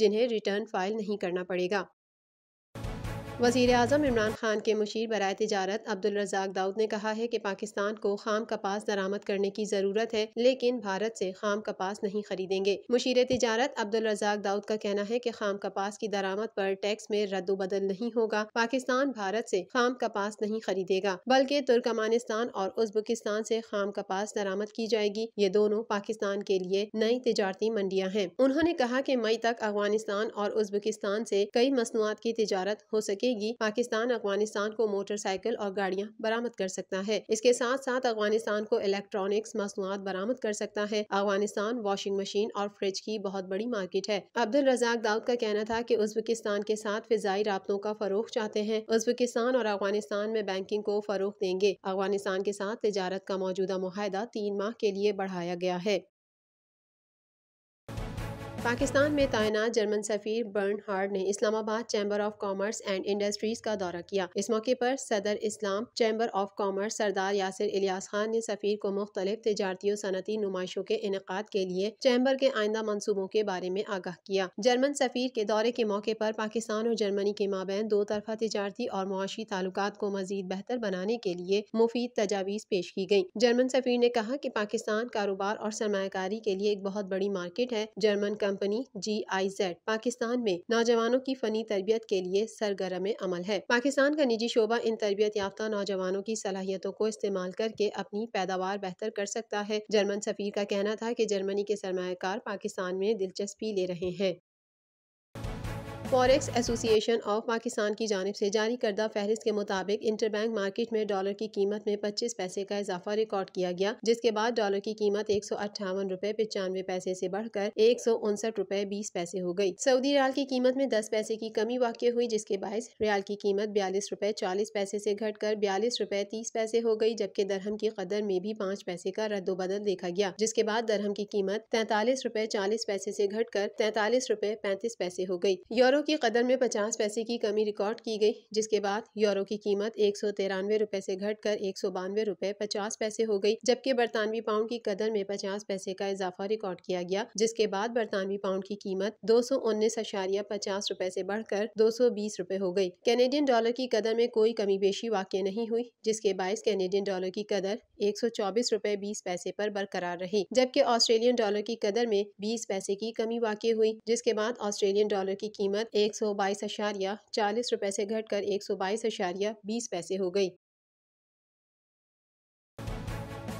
जिन्हें return file नहीं करना पड़ेगा वजीर अजम इमरान खान के मुशीर बरए तजारत अब्दुल रजाक दाऊद ने कहा है कि पाकिस्तान को खाम कपास दरामद करने की ज़रूरत है लेकिन भारत से खाम कपास नहीं खरीदेंगे मुशीर तजारत अब्दुल रजाक दाऊद का कहना है कि खाम कपास की दरामद पर टैक्स में रद्द बदल नहीं होगा पाकिस्तान भारत से खाम कपास नहीं खरीदेगा बल्कि तुर्कमानिस्तान और उज्बकिस्तान से खाम कपास दरामद की जाएगी ये दोनों पाकिस्तान के लिए नई तजारती मंडियाँ हैं उन्होंने कहा की मई तक अफगानिस्तान और उज्बकिस्तान से कई मसनूआत की तजारत हो सके सकेगी पाकिस्तान अफगानिस्तान को मोटरसाइकिल और गाड़ियाँ बरामद कर सकता है इसके साथ साथ अफगानिस्तान को इलेक्ट्रॉनिक्स मसनूआत बरामद कर सकता है अफगानिस्तान वॉशिंग मशीन और फ्रिज की बहुत बड़ी मार्केट है अब्दुल रजाक दाऊद का कहना था की उज्बेकिस्तान के साथ फिजाई रबतों का फरोख चाहते हैं उज्बेकिस्तान और अफगानिस्तान में बैंकिंग को फरोख देंगे अफगानिस्तान के साथ तजारत का मौजूदा माहिदा तीन माह के लिए बढ़ाया गया है पाकिस्तान में तैनात जर्मन सफीर बर्न हार्ड ने Islamabad chamber of commerce and industries का दौरा किया इस मौके पर सदर Islam chamber of commerce Sardar Yasir Ilyas Khan ने सफीर को मुख्तलिफ तजारती सनती नुमाइशों के इनका के लिए चैम्बर के आइंदा मनसूबों के बारे में आगाह किया जर्मन सफीर के दौरे के मौके पर पाकिस्तान और जर्मनी के माबेन दो तरफा तजारती और मुआशी ताल्लुक को मजीद बेहतर बनाने के लिए मुफीद तजावीज़ पेश की गयी जर्मन सफीर ने कहा की पाकिस्तान कारोबार और सरमाकारी के लिए एक बहुत बड़ी मार्केट है German company G I Z Pakistan में नौजवानों की फनी तरबियत के लिए सरगरम अमल है पाकिस्तान का निजी शोबा इन तरबियत याफ्ता नौजवानों की सलाहियतों को इस्तेमाल करके अपनी पैदावार बेहतर कर सकता है जर्मन सफीर का कहना था की जर्मनी के सरमाकार पाकिस्तान में दिलचस्पी ले रहे हैं फॉरेक्स एसोसिएशन ऑफ पाकिस्तान की जानब से जारी करदा फहरिस्त के मुताबिक इंटरबैंक मार्केट में डॉलर की कीमत में 25 पैसे का इजाफा रिकॉर्ड किया गया जिसके बाद डॉलर की कीमत एक सौ अट्ठावन रूपए पचानवे पैसे ऐसी बढ़कर एक सौ उनसठ रूपए बीस पैसे हो गयी सऊदी रियाल की कीमत में दस पैसे की कमी वाक हुई जिसके बायस रियाल की कीमत बयालीस रूपए चालीस पैसे ऐसी घटकर बयालीस रूपए तीस पैसे हो गयी जबकि दरहम की कदर में भी पाँच पैसे का रद्दोबदल देखा गया जिसके बाद दरहम की कीमत तैतालीस रूपए चालीस पैसे ऐसी घटकर तैतालीस रूपए पैंतीस पैसे हो गयी यूरो यूरो की कदर में 50 पैसे की कमी रिकॉर्ड की गई जिसके बाद यूरो की कीमत एक सौ तिरानवे रुपए से घटकर एक सौ बानवे रुपए पचास पैसे हो गई जबकि बरतानवी पाउंड की कदर में 50 पैसे का इजाफा रिकॉर्ड किया गया जिसके बाद बरतानवी पाउंड की कीमत दो सौ उन्नीस अशारिया पचास रूपए ऐसी बढ़कर दो सौ बीस रूपए हो गयी कैनेडियन डॉलर की कदर में कोई कमी बेशी वाकई नहीं हुई जिसके बायस कैनेडियन डॉलर की कदर एक सौ चौबीस रूपए बीस पैसे आरोप बरकरार रही जबकि ऑस्ट्रेलियन डॉलर की कदर में बीस पैसे की कमी वाकई हुई जिसके बाद ऑस्ट्रेलियन डॉलर की कीमत कीमत एक सौ बाईस अशारिया चालीस रुपये से घटकर एक सौ बाईस अशारिया बीस पैसे हो गई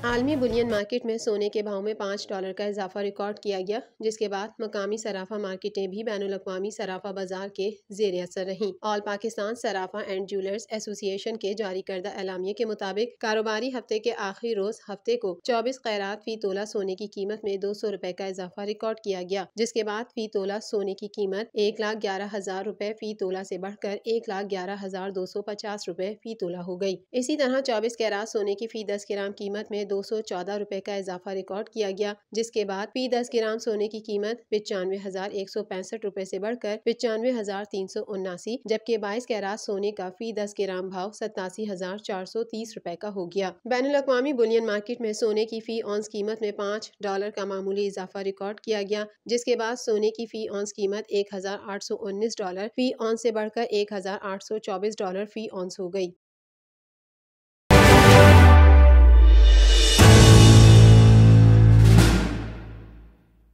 आलमी बुलियन मार्केट में सोने के भाव में पाँच डॉलर का इजाफा रिकॉर्ड किया गया जिसके बाद मकामी सराफा मार्केटें भी बैन अवी सराफा बाजार के जेर असर रहीं all Pakistan Sarafa and jewellers association के जारी करदा एलामिया के मुताबिक कारोबारी हफ्ते के आखिरी रोज हफ्ते को चौबीस कैरात फी तोला सोने की कीमत में दो सौ रूपए का इजाफा रिकॉर्ड किया गया जिसके बाद फी तोला सोने की कीमत एक लाख ग्यारह हजार रूपए फी तोला ऐसी बढ़कर एक लाख ग्यारह हजार दो सौ पचास रूपए फी तोला हो गयी इसी तरह चौबीस कैरात सोने की फी दस ग्राम कीमत में दो सौ चौदह रूपए का इजाफा रिकॉर्ड किया गया जिसके बाद पी दस ग्राम सोने की कीमत पचानवे हजार एक सौ पैंसठ रूपए ऐसी बढ़कर पचानवे हजार तीन सौ उन्नासी जबकि बाईस कैरात सोने का फी दस ग्राम भाव सतासी हजार चार सौ तीस रूपए का हो गया बैन अवी बुलियन मार्केट में सोने की फी ऑन कीमत में पाँच डॉलर का मामूली इजाफा रिकॉर्ड किया गया जिसके बाद सोने की फी ऑन कीमत एक हजार आठ सौ उन्नीस डॉलर फी ऑन ऐसी बढ़कर एक हजार आठ सौ चौबीस डॉलर फी ऑन हो गई